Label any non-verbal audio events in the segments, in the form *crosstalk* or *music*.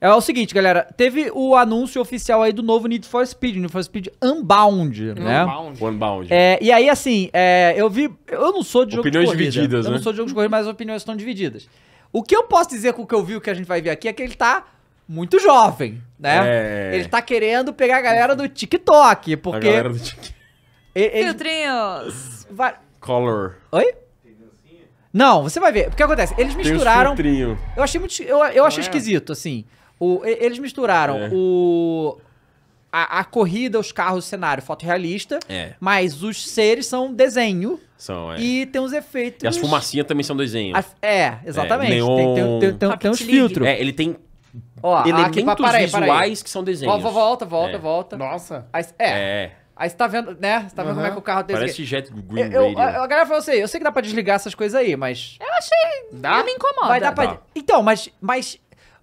É o seguinte, galera, teve o anúncio oficial aí do novo Need for Speed, Need for Speed Unbound, né? Unbound. Unbound. É, e aí, assim, é, eu vi... Eu não sou de jogo opiniões de corrida. divididas, Eu né? não sou de jogo de corrida, mas as opiniões estão divididas. O que eu posso dizer com o que eu vi, o que a gente vai ver aqui, é que ele tá muito jovem, né? É. Ele tá querendo pegar a galera do TikTok, A porque... galera do TikTok. ele- Filtrinhos. vai- Color. Oi? Não, você vai ver. O que acontece? Eles Tem misturaram... filtrinho. Eu achei muito... Eu, eu achei é? esquisito, assim. O, eles misturaram é. o. A, a, corrida, os carros, o cenário fotorrealista. É. Mas os seres são desenho. São, é. E tem uns efeitos. E as fumacinhas também são desenho. A, é, exatamente. É, neon... Tem, tem, tem, tem, tem uns filtros. É, ele tem Ó, elementos aqui, para para visuais aí. que são desenhos. Volta, volta, volta, é. volta. Nossa. Aí, é. é. Aí você tá vendo, né? Você tá uhum. vendo como é que o carro tem Parece Jet Green eu, eu, A galera falou assim, eu sei que dá pra desligar essas coisas aí, mas... Eu achei... Dá? Eu me incomoda. Vai dar pra... Então, mas, mas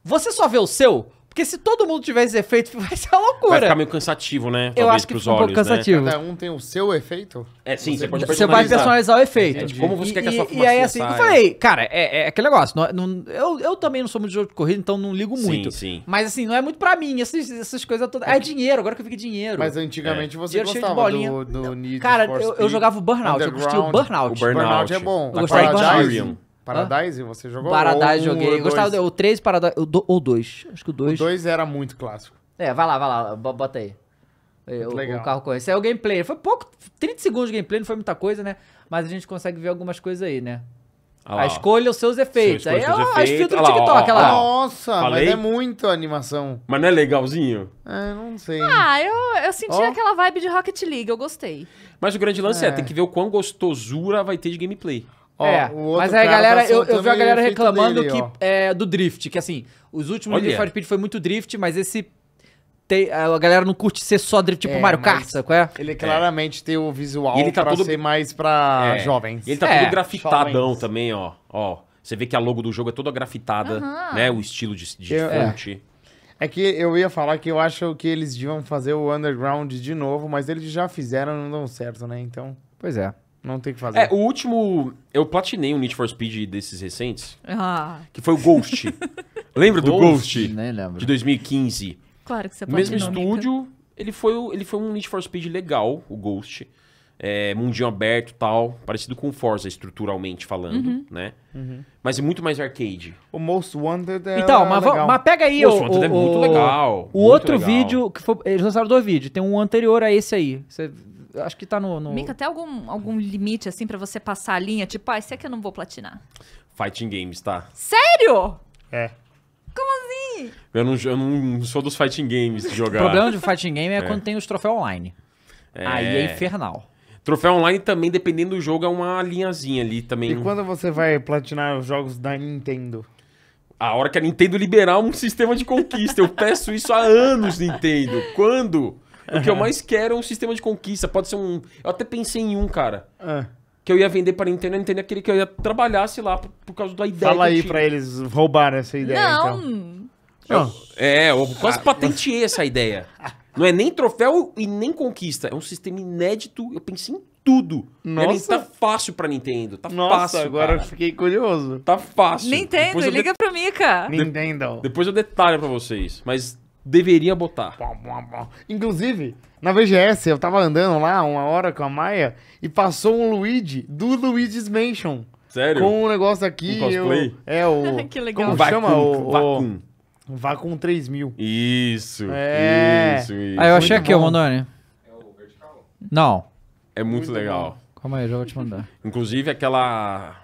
você só vê o seu? Porque se todo mundo tiver esse efeito, *laughs* vai ser uma loucura. Vai ficar meio cansativo, né? Talvez eu acho que pros fica olhos, um pouco né? cansativo. Né? Cada um tem o seu efeito? É, sim, você, você pode personalizar. Você vai personalizar o efeito. É, tipo, como você e, quer que a sua E aí, assim, saia. eu falei, cara, é, é aquele negócio. Não, não, eu, eu também não sou muito de jogo de corrida, então não ligo muito. Sim, sim. Mas, assim, não é muito pra mim, essas, essas coisas todas. É dinheiro, agora que eu fiquei é dinheiro. Mas antigamente é. você dinheiro gostava do, do Need Cara, eu, eu, jogava o Burnout, eu gostei do Burnout. O Burnout, burnout é bom. Eu gostava do Burnout. Paradise, Hã? você jogou? Paradise um, joguei. Gostava do, o 3 Paradise, ou 2. Acho que o 2. O 2 era muito clássico. É, vai lá, vai lá, bota aí. O, legal. o carro correndo. Isso é o gameplay. Foi pouco, 30 segundos de gameplay, não foi muita coisa, né? Mas a gente consegue ver algumas coisas aí, né? Ah, a escolha os seus efeitos. Seu aí ela, efeitos. as filtros do TikTok, lá. Ah, Nossa, Falei? mas é muito animação. Mas não é legalzinho? É, não sei. Ah, eu, eu senti oh. aquela vibe de Rocket League, eu gostei. Mas o grande lance é. é, tem que ver o quão gostosura vai ter de gameplay. Ó, é, mas aí a galera, tá eu, eu vi a galera reclamando dele, que, é, do drift, que assim, os últimos Olha. Need for Speed foi muito drift, mas esse tem, a galera não curte ser só drift tipo é, Mario Kart, sabe qual é? Ele claramente é. tem o visual ele tá pra todo... ser mais pra é. jovens. E ele tá é. todo grafitadão jovens. também, ó. ó. Você vê que a logo do jogo é toda grafitada, né? O estilo de, de eu, é. fonte. É. que eu ia falar que eu acho que eles deviam fazer o Underground de novo, mas eles já fizeram não dão certo, né? Então... Pois é. Não tem o que fazer. É, o último. Eu platinei um Need for Speed desses recentes. Ah. Que foi o Ghost. *laughs* Lembra do Ghost? Nem lembro. De 2015. Claro que você pode é Mesmo estúdio, ele foi, ele foi um Need for Speed legal, o Ghost. É, mundinho aberto tal, parecido com Forza estruturalmente falando, uhum. né? Uhum. Mas é muito mais arcade. O Most Wanted é Então, mas, legal. mas pega aí Most o, Wanted é o, é muito o, legal. O muito outro legal. vídeo que foi, eles lançaram dois vídeos, tem um anterior a esse aí. Você acho que tá no. no... Mica, tem algum, algum limite, assim, para você passar a linha? Tipo, ah, isso aqui eu não vou platinar. Fighting Games, tá? Sério? É. Como assim? Eu não, eu não sou dos Fighting Games de jogar. o problema de Fighting Game é, é. quando tem os troféus online. É. Aí é infernal. Troféu online também, dependendo do jogo, é uma linhazinha ali também. E quando você vai platinar os jogos da Nintendo? A hora que a Nintendo liberar um *laughs* sistema de conquista. eu peço isso há anos, Nintendo. Quando? O que eu mais quero é um sistema de conquista. Pode ser um. Eu até pensei em um, cara. É. Que eu ia vender pra Nintendo, a Nintendo é queria que eu ia trabalhasse lá por, por causa da ideia. Fala aí pra eles roubarem essa ideia. Não. Então. Eu, é, eu quase ah. patenteei essa ideia. Não é nem troféu e nem conquista. É um sistema inédito. Eu pensei em tudo. Nossa. Tá fácil pra Nintendo. Tá Nossa, fácil. agora cara. eu fiquei curioso. Tá fácil. Nintendo, liga det... pra mim, cara. Nintendo. De... Depois eu detalho pra vocês. Mas deveria botar. Inclusive, na VGS, eu tava andando lá uma hora com a Maia e passou um Luigi do Luigi's Mansion. Sério? Com um negócio aqui. Um cosplay? Eu, é o. *laughs* que legal. Como chama? O, Vacum. O, Vacuum 3000. Isso. É. Isso, isso. Ah, eu achei aqui, ô Mondoni. É o vertical? Não. É muito, muito legal. Bom. Calma aí, já vou te mandar. *laughs* Inclusive, aquela.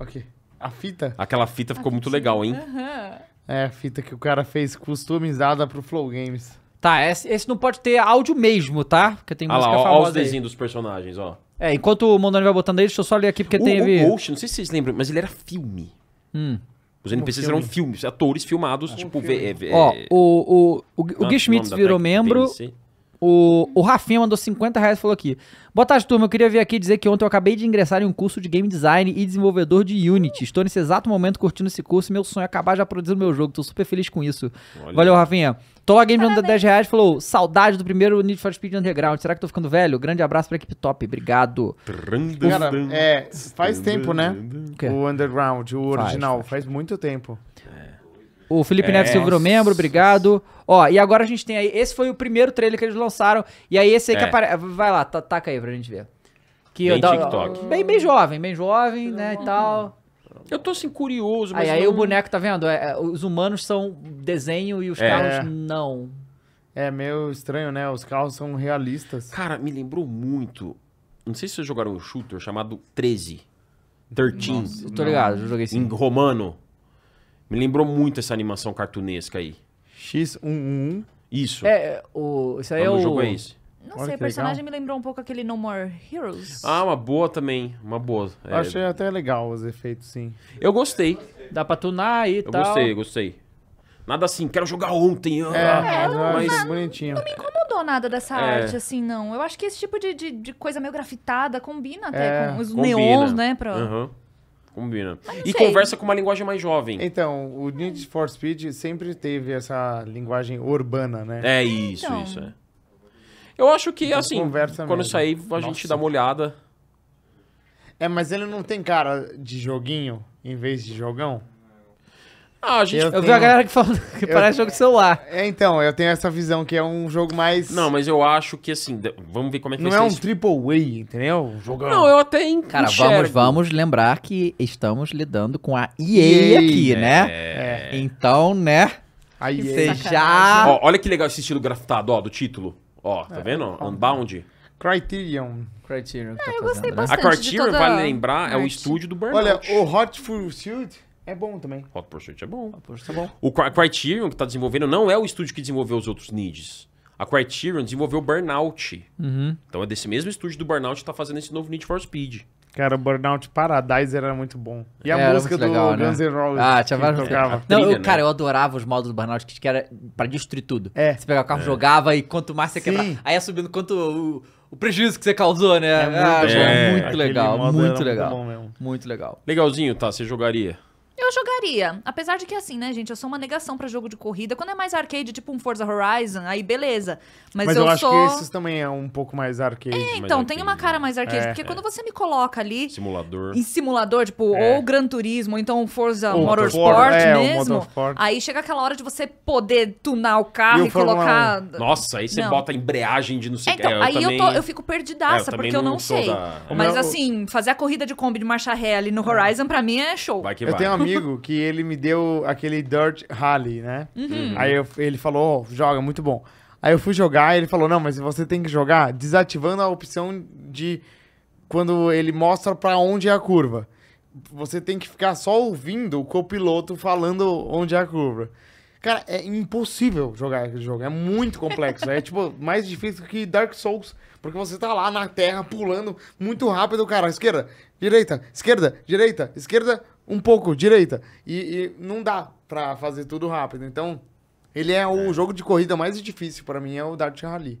Ok. A fita? Aquela fita a ficou fita. muito legal, hein? Aham. É, a fita que o cara fez customizada pro Flow Games. Tá, esse, esse não pode ter áudio mesmo, tá? Porque tem ah música lá, ó, famosa Olha os desenhos dos personagens, ó. É, enquanto o Mondani vai botando aí, deixa eu só ler aqui porque o, O Ghost, não sei se vocês lembram, mas ele era filme. Hum. Os NPCs filme. eram filmes, atores filmados, é tipo... Filme. ó, o, o, o, o, o Gui Schmitz virou membro... Pense. O, o Rafinha mandou 50 reais e falou aqui. Boa tarde, turma. Eu queria vir aqui dizer que ontem eu acabei de ingressar em um curso de game design e desenvolvedor de Unity. Estou nesse exato momento curtindo esse curso e meu sonho é acabar já produzindo meu jogo. Estou super feliz com isso. Olha. Valeu, Rafinha. Tola Games mandou 10 reais e falou: saudade do primeiro Need for Speed Underground. Será que tô ficando velho? Grande abraço pra equipe top, obrigado. Cara, é, faz tempo, né? O, o Underground, o original, faz, faz. faz muito tempo. O Felipe é. Neves se virou membro, obrigado. Ó, e agora a gente tem aí. Esse foi o primeiro trailer que eles lançaram. E aí esse aí é. que aparece. Vai lá, taca aí pra gente ver. Que bem, TikTok. bem, bem jovem, bem jovem, né? E tal. Eu tô assim curioso, mas. Aí, não... aí o boneco, tá vendo? É, é, os humanos são desenho e os é. carros não. É meio estranho, né? Os carros são realistas. Cara, me lembrou muito. Não sei se vocês jogaram um shooter chamado 13. 13. Nossa, tô ligado, eu joguei sim. Em romano. Me lembrou muito essa animação cartunesca aí. X11. Isso. É, o. Isso aí é o. jogo é esse. Não Olha sei, o personagem legal. me lembrou um pouco aquele No More Heroes. Ah, uma boa também. Uma boa. É... Achei até legal os efeitos, sim. Eu gostei. Dá pra tunar e eu tal. Eu gostei, gostei. Nada assim, quero jogar ontem. Ah. É, ah, é mas... Não, é bonitinho. não me incomodou nada dessa é. arte, assim, não. Eu acho que esse tipo de, de, de coisa meio grafitada combina até é. com os combina. neons, né? Pra... Uhum. Combina. E sei. conversa com uma linguagem mais jovem. Então, o Need for Speed sempre teve essa linguagem urbana, né? É isso, então. isso. É. Eu acho que, então, assim, quando mesmo. sair, a Nossa. gente dá uma olhada. É, mas ele não tem cara de joguinho em vez de jogão? Ah, gente eu, eu tenho... vi a galera que *laughs* que eu... parece jogo de celular. É, então, eu tenho essa visão que é um jogo mais. Não, mas eu acho que assim, vamos ver como é que Não vai é ser um triple A, entendeu? Um Não, eu até enxergo. Cara, vamos, vamos lembrar que estamos lidando com a EA, EA aqui, né? né? É. Então, né? Aí você já. Ó, olha que legal esse estilo grafitado, ó, do título. Ó, tá é, vendo? Tá Unbound. Criterion. Criterion. Tá é, tá eu gostei fazendo, né? bastante. Né? A Criterion, toda... vale lembrar, é o estúdio do Burnout. Olha, o Hot Pursuit é bom também. Hot Pursuit é bom. Hot Pursuit é bom. O Criterion que está desenvolvendo não é o estúdio que desenvolveu os outros Nids. A Criterion desenvolveu Burnout. Uhum. Então é desse mesmo estúdio do Burnout que está fazendo esse novo Need for Speed. Cara, o Burnout Paradise era muito bom. E a é, música do legal, né? Guns N' né? Roses. Ah, tinha várias músicas. Não, eu, né? cara, eu adorava os modos do Burnout, que era pra destruir tudo. É. Você pegava o carro, é. jogava e quanto mais você quebrava. Aí ia subindo quanto o, o, prejuízo que você causou, né? É muito, ah, é, muito legal, muito legal. Muito, bom mesmo. muito legal. Legalzinho, tá? Você jogaria? Eu jogaria. Apesar de que, assim, né, gente? Eu sou uma negação para jogo de corrida. Quando é mais arcade, tipo um Forza Horizon, aí beleza. Mas, mas eu, eu sou... que esses também é um pouco mais arcade. É, então, arcade. tem uma cara mais arcade. É, porque é. quando você me coloca ali. Simulador. Em simulador, tipo, é. ou Gran Turismo, ou então Forza ou Motorsport é, mesmo. Motorsport. Aí chega aquela hora de você poder tunar o carro e, e colocar. Nossa, aí você não. bota a embreagem de não sei o então, que. aí também... eu, tô, eu fico perdidaça, é, eu porque eu não, sei. Da... Mas, assim, fazer a corrida de Kombi de marcha ré ali no Horizon, para mim é show. Vai que vai. Eu tenho um *laughs* amigo amigo que ele me deu aquele Dirt Rally, né? Uhum. Aí eu, ele falou, oh, joga, muito bom. Aí eu fui jogar e ele falou, não, mas você tem que jogar desativando a opção de quando ele mostra para onde é a curva. Você tem que ficar só ouvindo o copiloto falando onde é a curva. Cara, é impossível jogar aquele jogo. É muito complexo. é tipo *laughs* mais difícil que Dark Souls. Porque você tá lá na terra pulando muito rápido, cara. Esquerda, direita, esquerda, direita, esquerda, um pouco, direita. E, e não dá pra fazer tudo rápido. Então, ele é, o é. jogo de corrida mais difícil para mim, é o Dart Rally.